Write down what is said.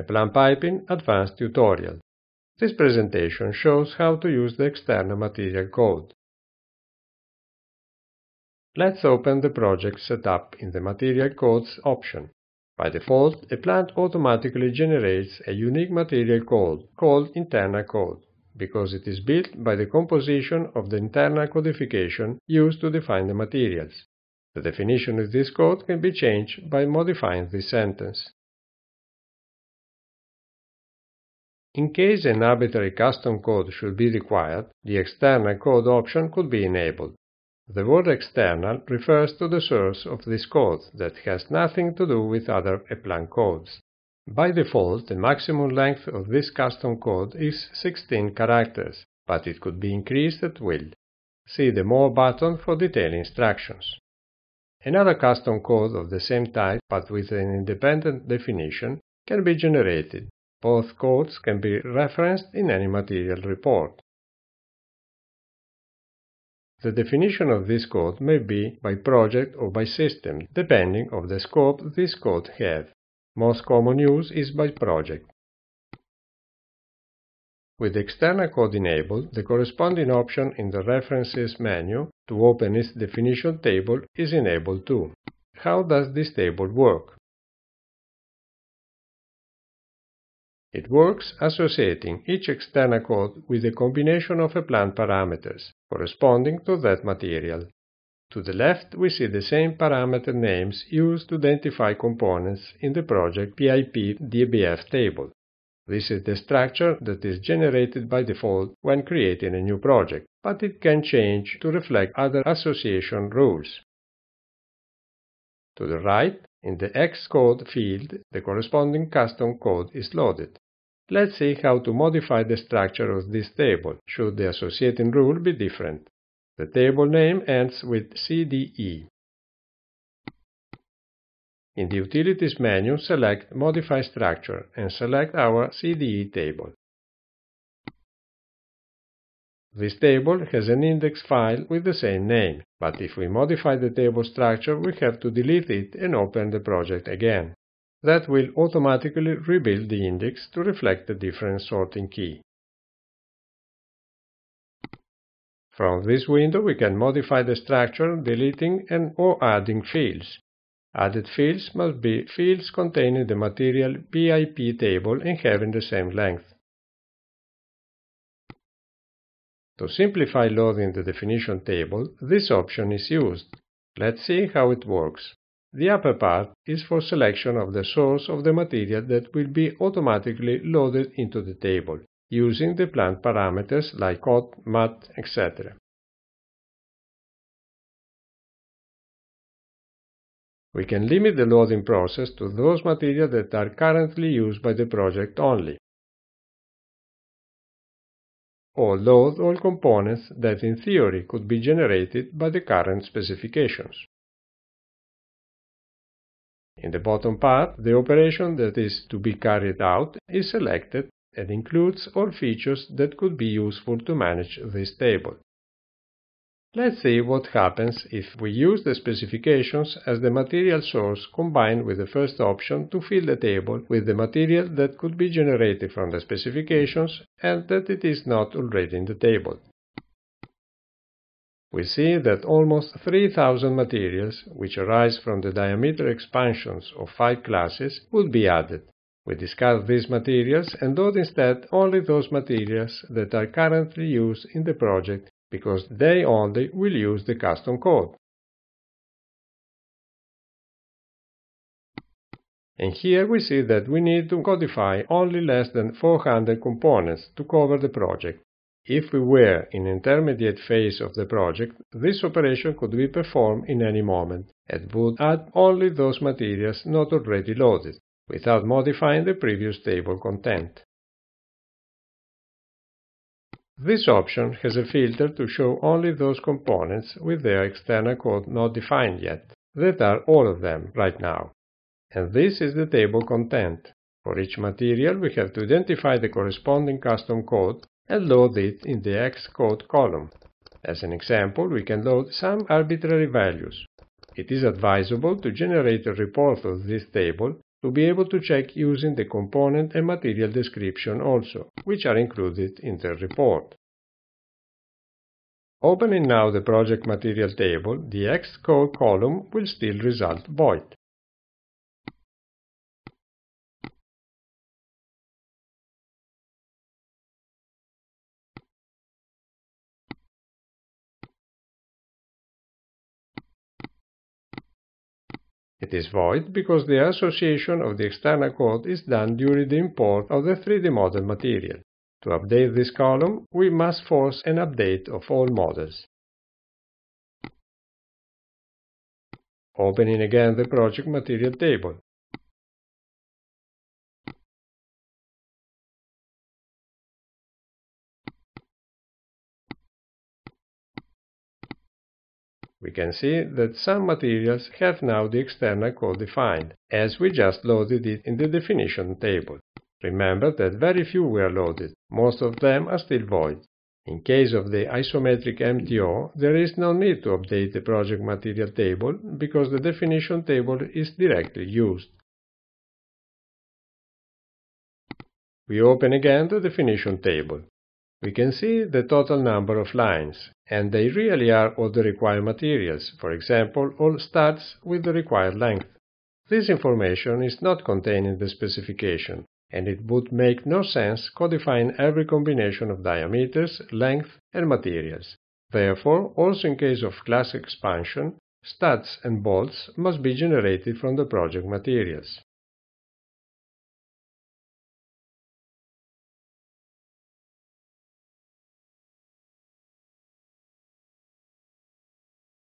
a plan piping advanced tutorial. This presentation shows how to use the external material code. Let's open the project setup in the Material Codes option. By default, a plant automatically generates a unique material code called internal code because it is built by the composition of the internal codification used to define the materials. The definition of this code can be changed by modifying this sentence. In case an arbitrary custom code should be required, the external code option could be enabled. The word external refers to the source of this code that has nothing to do with other EPLAN codes. By default, the maximum length of this custom code is 16 characters, but it could be increased at will. See the More button for detailed instructions. Another custom code of the same type, but with an independent definition, can be generated both codes can be referenced in any material report. The definition of this code may be by project or by system, depending on the scope this code has. Most common use is by project. With the external code enabled, the corresponding option in the References menu to open its definition table is enabled too. How does this table work? It works associating each external code with a combination of plant parameters corresponding to that material. To the left, we see the same parameter names used to identify components in the project PIP DBF table. This is the structure that is generated by default when creating a new project, but it can change to reflect other association rules. To the right, in the Xcode field, the corresponding custom code is loaded. Let's see how to modify the structure of this table, should the associating rule be different. The table name ends with CDE. In the Utilities menu, select Modify Structure and select our CDE table. This table has an index file with the same name, but if we modify the table structure, we have to delete it and open the project again. That will automatically rebuild the index to reflect the different sorting key. From this window, we can modify the structure, deleting and or adding fields. Added fields must be fields containing the material PIP table and having the same length. To simplify loading the definition table, this option is used. Let's see how it works. The upper part is for selection of the source of the material that will be automatically loaded into the table, using the plant parameters like hot, mat, etc. We can limit the loading process to those materials that are currently used by the project only. All those all components that in theory could be generated by the current specifications. In the bottom part, the operation that is to be carried out is selected and includes all features that could be useful to manage this table. Let's see what happens if we use the specifications as the material source combined with the first option to fill the table with the material that could be generated from the specifications and that it is not already in the table. We see that almost 3000 materials, which arise from the diameter expansions of five classes, would be added. We discard these materials and load instead only those materials that are currently used in the project because they only will use the custom code. And here we see that we need to codify only less than 400 components to cover the project. If we were in intermediate phase of the project, this operation could be performed in any moment and would add only those materials not already loaded, without modifying the previous table content. This option has a filter to show only those components with their external code not defined yet, that are all of them right now. And this is the table content. For each material we have to identify the corresponding custom code and load it in the Xcode column. As an example, we can load some arbitrary values. It is advisable to generate a report of this table to be able to check using the component and material description also, which are included in the report. Opening now the project material table, the Xcode column will still result void. It is void because the association of the external code is done during the import of the 3D model material. To update this column, we must force an update of all models. Opening again the project material table, We can see that some materials have now the external code defined, as we just loaded it in the definition table. Remember that very few were loaded, most of them are still void. In case of the isometric MTO, there is no need to update the project material table because the definition table is directly used. We open again the definition table. We can see the total number of lines, and they really are all the required materials, for example, all studs with the required length. This information is not contained in the specification, and it would make no sense codifying every combination of diameters, length, and materials. Therefore, also in case of class expansion, studs and bolts must be generated from the project materials.